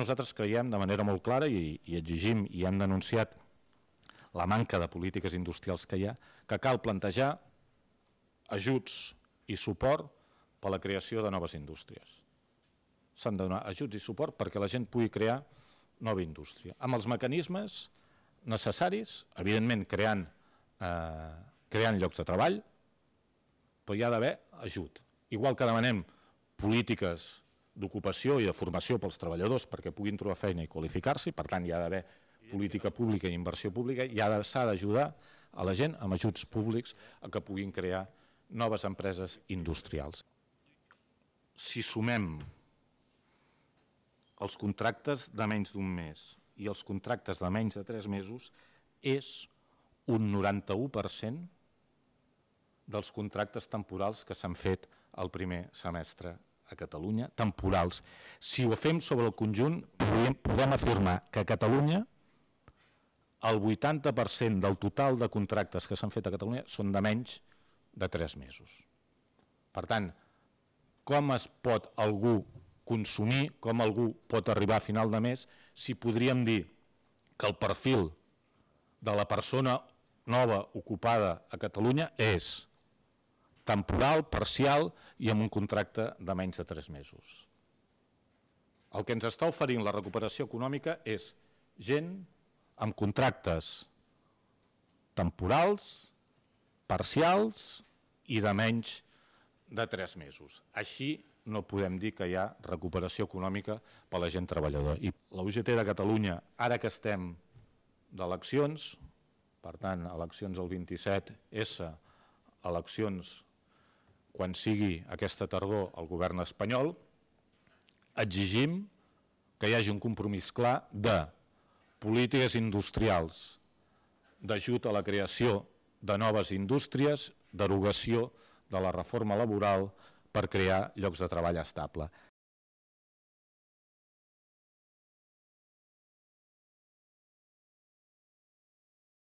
Nosaltres creiem de manera molt clara i, i exigim i hem denunciat la manca de polítiques industrials que hi ha, que cal plantejar ajuts i suport per a la creació de noves indústries. S'han de donar ajuts i suport perquè la gent pugui crear nova indústria, amb els mecanismes necessaris, evidentment creant, eh, creant llocs de treball, però hi ha d'haver ajut. Igual que demanem polítiques d'ocupació i de formació pels treballadors perquè puguin trobar feina i qualificar-s'hi, per tant hi ha d'haver política pública i inversió pública i s'ha d'ajudar a la gent amb ajuts públics a que puguin crear noves empreses industrials. Si sumem els contractes de menys d'un mes i els contractes de menys de tres mesos, és un 91% dels contractes temporals que s'han fet el primer semestre a Catalunya, temporals. Si ho fem sobre el conjunt, podem, podem afirmar que a Catalunya el 80% del total de contractes que s'han fet a Catalunya són de menys de 3 mesos. Per tant, com es pot algú consumir, com algú pot arribar a final de mes, si podríem dir que el perfil de la persona nova ocupada a Catalunya és temporal, parcial i amb un contracte de menys de 3 mesos. El que ens està oferint la recuperació econòmica és gent amb contractes temporals, parcials i de menys de 3 mesos. Així no podem dir que hi ha recuperació econòmica per a la gent treballadora. I la UGT de Catalunya, ara que estem d'eleccions, per tant, eleccions el 27S, eleccions quan sigui aquesta tardor el govern espanyol, exigim que hi hagi un compromís clar de polítiques industrials, d'ajut a la creació de noves indústries, derogació de la reforma laboral per crear llocs de treball estable.